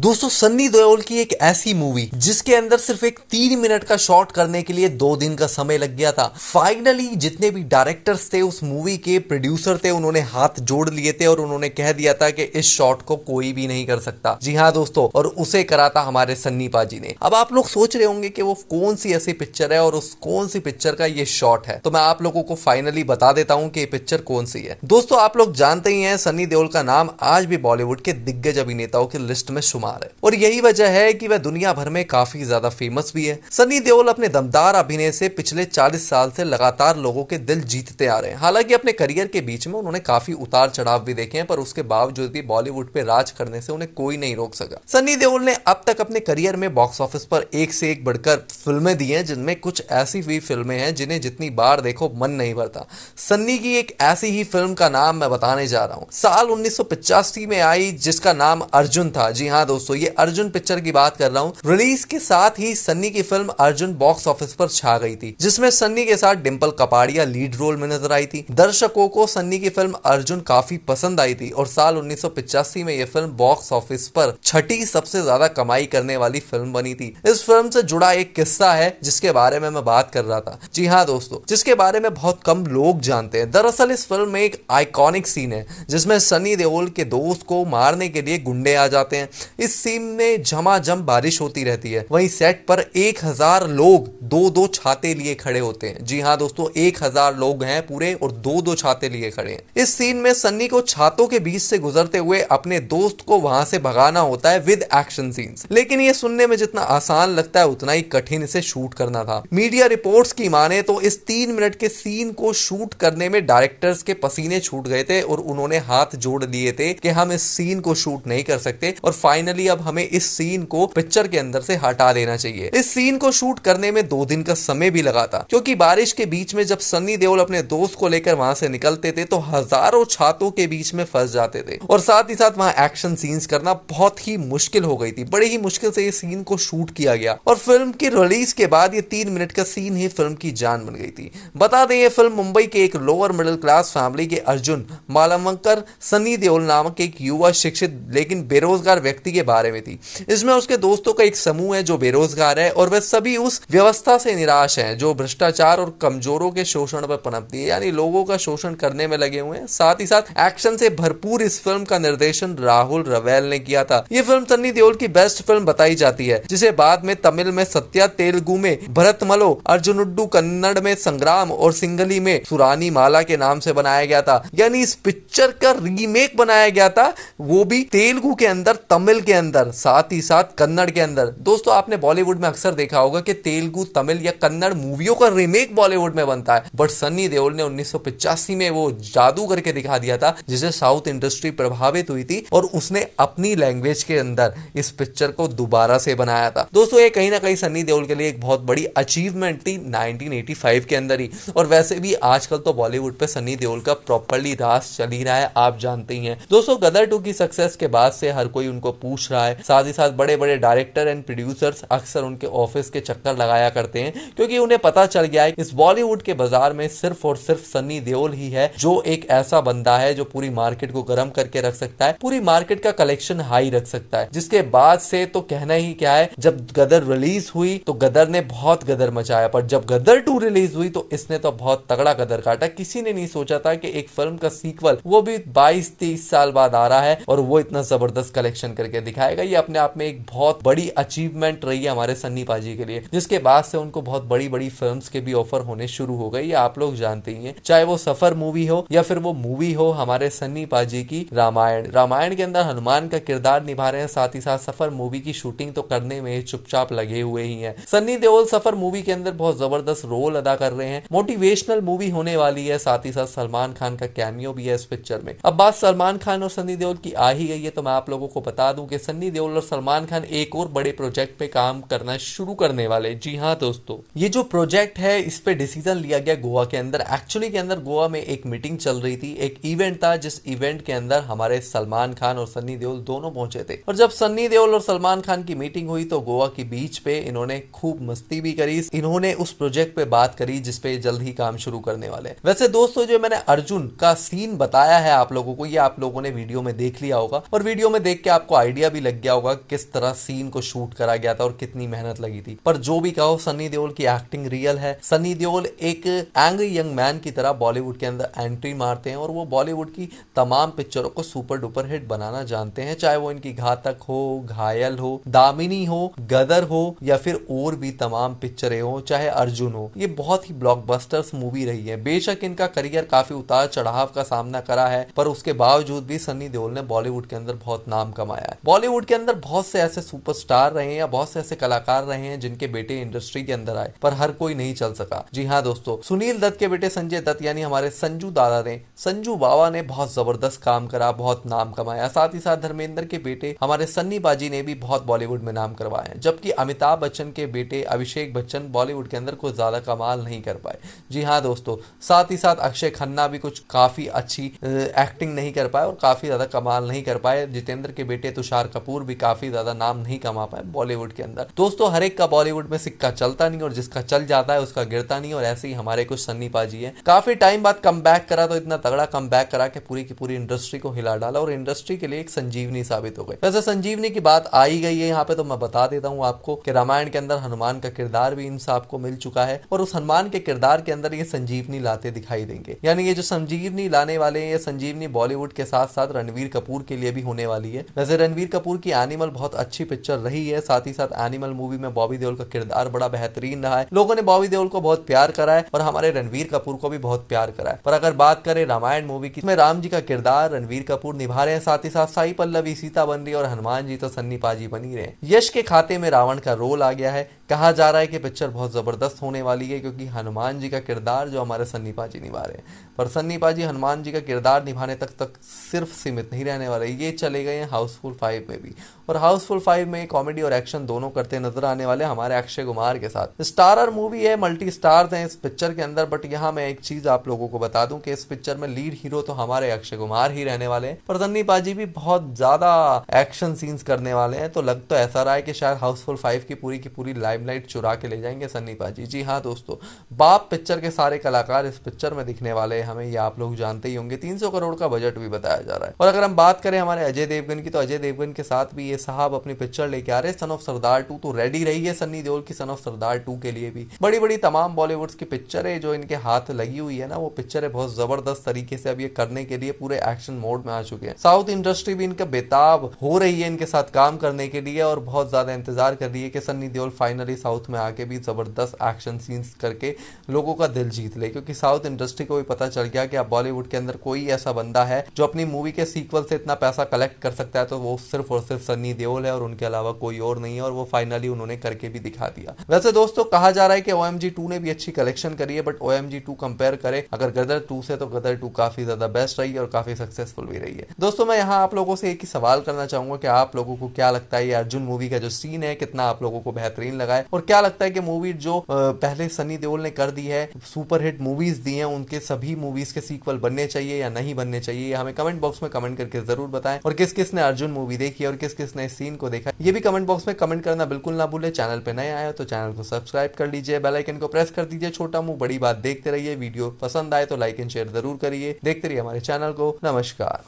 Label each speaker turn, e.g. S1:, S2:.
S1: दोस्तों सन्नी देओल की एक ऐसी मूवी जिसके अंदर सिर्फ एक तीन मिनट का शॉट करने के लिए दो दिन का समय लग गया था फाइनली जितने भी डायरेक्टर्स थे उस मूवी के प्रोड्यूसर थे उन्होंने हाथ जोड़ लिए थे और उन्होंने कह दिया था कि इस शॉट को कोई भी नहीं कर सकता जी हाँ दोस्तों और उसे करा था हमारे सन्नी पाजी ने अब आप लोग सोच रहे होंगे कि वो कौन सी ऐसी पिक्चर है और उस कौन सी पिक्चर का ये शॉट है तो मैं आप लोगों को फाइनली बता देता हूँ की पिक्चर कौन सी है दोस्तों आप लोग जानते ही है सन्नी देओल का नाम आज भी बॉलीवुड के दिग्गज अभिनेताओं की लिस्ट में कुमार है और यही वजह है कि वह दुनिया भर में काफी ज्यादा फेमस भी है सनी देओल अपने दमदार अभिनय से पिछले 40 साल से लगातार लोगों के दिल जीतते आ रहे हैं हालांकि अपने करियर के बीच में उन्होंने काफी उतार चढ़ाव भी देखे हैं पर उसके बावजूद भी बॉलीवुड पे राज करने से उन्हें कोई नहीं रोक सका सनी देओल ने अब तक अपने करियर में बॉक्स ऑफिस पर एक से एक बढ़कर फिल्में दी है जिनमें कुछ ऐसी भी फिल्में हैं जिन्हें जितनी बार देखो मन नहीं भरता सन्नी की एक ऐसी ही फिल्म का नाम मैं बताने जा रहा हूँ साल उन्नीस में आई जिसका नाम अर्जुन था जी हाँ दोस्तों ये अर्जुन पिक्चर की बात कर रहा हूँ रिलीज के साथ ही सन्नी की फिल्म अर्जुन बॉक्स ऑफिस पर छा गई थी जिसमें सन्नी के साथ डिम्पल कपाड़िया लीड रोल में नजर आई थी दर्शकों को सन्नी की फिल्म अर्जुन काफी पसंद आई थी और साल उन्नीस में यह फिल्म बॉक्स ऑफिस पर छठी सबसे ज्यादा कमाई करने वाली फिल्म बनी थी इस फिल्म से जुड़ा एक किस्सा है जिसके बारे में मैं बात कर रहा था जी हाँ दोस्तों जिसके बारे में बहुत कम लोग जानते हैं दरअसल इस फिल्म में एक आइकॉनिक सीन है जिसमें सनी देओल के दोस्त को मारने के लिए गुंडे आ जाते हैं इस सीम में झमाझम बारिश होती रहती है वहीं सेट पर एक हजार लोग दो दो छाते लिए खड़े होते हैं जी हाँ दोस्तों एक हजार लोग हैं पूरे और दो दो छाते लिए खड़े हैं इस सीन में सन्नी को छातों के बीच से गुजरते हुए अपने दोस्त को वहां से भगाना होता है विद एक्शन सीन्स लेकिन ये सुनने में जितना आसान लगता है उतना ही कठिन इसे शूट करना था मीडिया रिपोर्ट्स की माने तो इस तीन मिनट के सीन को शूट करने में डायरेक्टर्स के पसीने छूट गए थे और उन्होंने हाथ जोड़ दिए थे कि हम इस सीन को शूट नहीं कर सकते और फाइनल फाइनली अब हमें इस सीन को पिक्चर के अंदर से हटा देना चाहिए इस सीन को शूट करने में दो दिन का समय भी लगा था क्योंकि बारिश के बीच में जब सन्नी देओल अपने दोस्त को लेकर वहां से निकलते थे तो हजारों छातों के बीच में फंस जाते थे और साथ ही साथ वहां एक्शन सीन्स करना बहुत ही मुश्किल हो गई थी बड़ी ही मुश्किल से ये सीन को शूट किया गया और फिल्म की रिलीज के बाद ये तीन मिनट का सीन ही फिल्म की जान बन गई थी बता दें ये फिल्म मुंबई के एक लोअर मिडिल क्लास फैमिली के अर्जुन मालमकर सनी देओल नामक एक युवा शिक्षित लेकिन बेरोजगार व्यक्ति के के बारे में थी इसमें उसके दोस्तों का एक समूह है जो बेरोजगार है और वह सभी उस व्यवस्था से निराश हैं जो भ्रष्टाचार और कमजोरों के शोषण पर पनपती है यानी लोगों का शोषण करने में लगे हुए हैं साथ ही साथ एक्शन से भरपूर इस फिल्म का निर्देशन राहुल रवेल ने किया था ये फिल्म सन्नी देओल की बेस्ट फिल्म बताई जाती है जिसे बाद में तमिल में सत्या तेलुगु में भरत भरतमलो अर्जुनुड्डू कन्नड़ में संग्राम और सिंगली में सुरानी माला के नाम से बनाया गया था यानी इस पिक्चर का रीमेक बनाया गया था वो भी तेलुगु के अंदर तमिल के के अंदर साथ ही साथ कन्नड़ के अंदर दोस्तों आपने बॉलीवुड में अक्सर देखा होगा कि तेलुगु तमिल या कन्नड़ मूवियों का रीमेक बॉलीवुड में बनता है बट सन्नी देओल ने उन्नीस में वो जादू करके दिखा दिया था जिसे साउथ इंडस्ट्री प्रभावित हुई थी और उसने अपनी लैंग्वेज के अंदर इस पिक्चर को दोबारा से बनाया था दोस्तों ये कहीं ना कहीं सन्नी देओल के लिए एक बहुत बड़ी अचीवमेंट थी नाइनटीन के अंदर ही और वैसे भी आजकल तो बॉलीवुड पे सनी देओल का प्रॉपरली रास चल ही रहा है आप जानते ही हैं दोस्तों गदर टू की सक्सेस के बाद से हर कोई उनको पूछ पूछ रहा है साथ ही साथ बड़े बड़े डायरेक्टर एंड प्रोड्यूसर्स अक्सर उनके ऑफिस के चक्कर लगाया करते हैं क्योंकि उन्हें पता चल गया है इस बॉलीवुड के बाजार में सिर्फ और सिर्फ सनी देओल ही है जो एक ऐसा बंदा है जो पूरी मार्केट को गर्म करके रख सकता है पूरी मार्केट का कलेक्शन हाई रख सकता है जिसके बाद से तो कहना ही क्या है जब गदर रिलीज हुई तो गदर ने बहुत गदर मचाया पर जब गदर टू रिलीज हुई तो इसने तो बहुत तगड़ा गदर काटा किसी ने नहीं सोचा था कि एक फिल्म का सीक्वल वो भी 22-23 साल बाद आ रहा है और वो इतना जबरदस्त कलेक्शन करके दिखाएगा ये अपने आप में एक बहुत बड़ी अचीवमेंट रही है हमारे सन्नी पाजी के लिए जिसके बाद से उनको बहुत बड़ी बड़ी फिल्म के भी ऑफर होने शुरू हो गई ये आप लोग जानते ही है चाहे वो सफर मूवी हो या फिर वो मूवी हो हमारे सन्नी पाजी की रामायण रामायण के अंदर हनुमान का किरदार निभा रहे हैं साथ ही साथ सफर मूवी की शूटिंग तो करने में चुपचाप लगे हुए ही है सन्नी देओल सफर मूवी के अंदर बहुत जबरदस्त रोल अदा कर रहे हैं मोटिवेशनल मूवी होने वाली है साथ ही साथ सलमान खान का कैमियो भी है इस पिक्चर में अब बात सलमान खान और सन्नी देओल की आ ही गई है तो मैं आप लोगों को बता दूं के सन्नी देओल और सलमान खान एक और बड़े प्रोजेक्ट पे काम करना शुरू करने वाले जी हाँ दोस्तों ये जो प्रोजेक्ट है इस पे डिसीजन लिया गया गोवा के अंदर एक्चुअली के अंदर गोवा में एक मीटिंग चल रही थी एक इवेंट था जिस इवेंट के अंदर हमारे सलमान खान और सन्नी देओल दोनों पहुंचे थे और जब सन्नी देओल और सलमान खान की मीटिंग हुई तो गोवा के बीच पे इन्होंने खूब मस्ती भी करी इन्होंने उस प्रोजेक्ट पे बात करी जिसपे जल्द ही काम शुरू करने वाले वैसे दोस्तों जो मैंने अर्जुन का सीन बताया है आप लोगों को ये आप लोगों ने वीडियो में देख लिया होगा और वीडियो में देख के आपको आइडिया आइडिया भी लग गया होगा किस तरह सीन को शूट करा गया था और कितनी मेहनत लगी थी पर जो भी कहो सनी देओल की एक्टिंग रियल है सनी देओल एक एंग्री यंग मैन की तरह बॉलीवुड के अंदर एंट्री मारते हैं और वो बॉलीवुड की तमाम पिक्चरों को सुपर डुपर हिट बनाना जानते हैं चाहे वो इनकी घातक हो घायल हो दामिनी हो गदर हो या फिर और भी तमाम पिक्चरें हो चाहे अर्जुन हो ये बहुत ही ब्लॉकबस्टर्स मूवी रही है बेशक इनका करियर काफी उतार चढ़ाव का सामना करा है पर उसके बावजूद भी सनी देओल ने बॉलीवुड के अंदर बहुत नाम कमाया है बॉलीवुड के अंदर बहुत से ऐसे सुपरस्टार रहे हैं या बहुत से ऐसे कलाकार रहे हैं जिनके बेटे इंडस्ट्री के अंदर आए पर हर कोई नहीं चल सका जी हाँ दोस्तों सुनील दत्त के बेटे संजय दत्त यानी हमारे संजू दादा ने संजू बाबा ने बहुत जबरदस्त काम करा बहुत नाम कमाया साथ ही साथ धर्मेंद्र के बेटे हमारे सन्नी बाजी ने भी बहुत बॉलीवुड में नाम करवाया जबकि अमिताभ बच्चन के बेटे अभिषेक बच्चन बॉलीवुड के अंदर कुछ ज्यादा कमाल नहीं कर पाए जी हाँ दोस्तों साथ ही साथ अक्षय खन्ना भी कुछ काफी अच्छी एक्टिंग नहीं कर पाए और काफी ज्यादा कमाल नहीं कर पाए जितेंद्र के बेटे तुषार तुषार कपूर भी काफी ज्यादा नाम नहीं कमा पाए बॉलीवुड के अंदर दोस्तों हर एक का बॉलीवुड में सिक्का चलता नहीं और जिसका चल जाता है उसका गिरता नहीं और ऐसे ही हमारे कुछ सन्नी पाजी है काफी टाइम बाद कम करा तो इतना तगड़ा कम करा के पूरी की पूरी इंडस्ट्री को हिला डाला और इंडस्ट्री के लिए एक संजीवनी साबित हो गई वैसे संजीवनी की बात आई गई है यहाँ पे तो मैं बता देता हूँ आपको कि रामायण के अंदर हनुमान का किरदार भी इन साहब को मिल चुका है और उस हनुमान के किरदार के अंदर ये संजीवनी लाते दिखाई देंगे यानी ये जो संजीवनी लाने वाले हैं ये संजीवनी बॉलीवुड के साथ साथ रणवीर कपूर के लिए भी होने वाली है वैसे रणवीर कपूर की एनिमल बहुत अच्छी पिक्चर रही है साथ ही साथ एनिमल मूवी में बॉबी देओल का किरदार बड़ा बेहतरीन रहा है लोगों ने बॉबी देओल को बहुत प्यार करा है और हमारे रणवीर कपूर को भी बहुत प्यार करा है पर अगर बात करें रामायण मूवी की इसमें राम जी का किरदार रणवीर कपूर निभा रहे हैं साथ ही साथ साई पल्लवी सीता बन रही और हनुमान जी तो सन्नी पाजी बनी रहे यश के खाते में रावण का रोल आ गया है कहा जा रहा है कि पिक्चर बहुत ज़बरदस्त होने वाली है क्योंकि हनुमान जी का किरदार जो हमारे सन्नी पाजी निभा रहे हैं पर सन्नी पाजी हनुमान जी का किरदार निभाने तक तक सिर्फ सीमित नहीं रहने वाले ये चले गए हैं हाउसफुल फाइव में भी और हाउसफुल फाइव में कॉमेडी और एक्शन दोनों करते नजर आने वाले हमारे अक्षय कुमार के साथ स्टारर मूवी है मल्टी स्टार हैं इस पिक्चर के अंदर बट यहाँ मैं एक चीज़ आप लोगों को बता दूं कि इस पिक्चर में लीड हीरो तो हमारे अक्षय कुमार ही रहने वाले हैं पर सन्नी पाजी भी बहुत ज़्यादा एक्शन सीन्स करने वाले हैं तो लग तो ऐसा रहा है कि शायद हाउसफुल फाइव की पूरी की पूरी लाइव लेमलाइट चुरा के ले जाएंगे सन्नी पाजी जी हाँ दोस्तों बाप पिक्चर के सारे कलाकार इस पिक्चर में दिखने वाले हैं हमें ये आप लोग जानते ही होंगे 300 करोड़ का बजट भी बताया जा रहा है और अगर हम बात करें हमारे अजय देवगन की तो अजय देवगन के साथ भी ये साहब अपनी पिक्चर लेके आ रहे हैं सन ऑफ सरदार टू तो रेडी रही है सन्नी देओल की सन ऑफ सरदार टू के लिए भी बड़ी बड़ी तमाम बॉलीवुड की पिक्चर जो इनके हाथ लगी हुई है ना वो पिक्चर बहुत जबरदस्त तरीके से अब ये करने के लिए पूरे एक्शन मोड में आ चुके हैं साउथ इंडस्ट्री भी इनका बेताब हो रही है इनके साथ काम करने के लिए और बहुत ज्यादा इंतजार कर रही है कि Sunny Deol final finally south में आके भी ज़बरदस्त एक्शन सीन्स करके लोगों का दिल जीत ले क्योंकि साउथ इंडस्ट्री को भी पता चल गया कि अब बॉलीवुड के अंदर कोई ऐसा बंदा है जो अपनी मूवी के सीक्वल से इतना पैसा कलेक्ट कर सकता है तो वो सिर्फ और सिर्फ सनी देओल है और उनके अलावा कोई और नहीं है और वो फाइनली उन्होंने करके भी दिखा दिया वैसे दोस्तों कहा जा रहा है कि ओ एम ने भी अच्छी कलेक्शन करी है बट ओ एम कंपेयर करे अगर गदर टू से तो गदर टू काफी ज्यादा बेस्ट रही और काफी सक्सेसफुल भी रही है दोस्तों मैं यहाँ आप लोगों से एक ही सवाल करना चाहूंगा कि आप लोगों को क्या लगता है ये अर्जुन मूवी का जो सीन है कितना आप लोगों को बेहतरीन लगा है और क्या लगता है कि मूवी जो पहले सनी देओल ने कर दी है सुपरहिट मूवीज दी हैं उनके सभी मूवीज के सीक्वल बनने चाहिए या नहीं बनने चाहिए हमें कमेंट बॉक्स में कमेंट करके जरूर बताएं और किस किस ने अर्जुन मूवी देखी और किस किस ने सीन को देखा ये भी कमेंट बॉक्स में कमेंट करना बिल्कुल ना भूले चैनल पर नए आए तो चैनल को सब्सक्राइब कर लीजिए बेलाइकन को प्रेस कर दीजिए छोटा मुंह बड़ी बात देखते रहिए वीडियो पसंद आए तो लाइक एंड शेयर जरूर करिए देखते रहिए हमारे चैनल को नमस्कार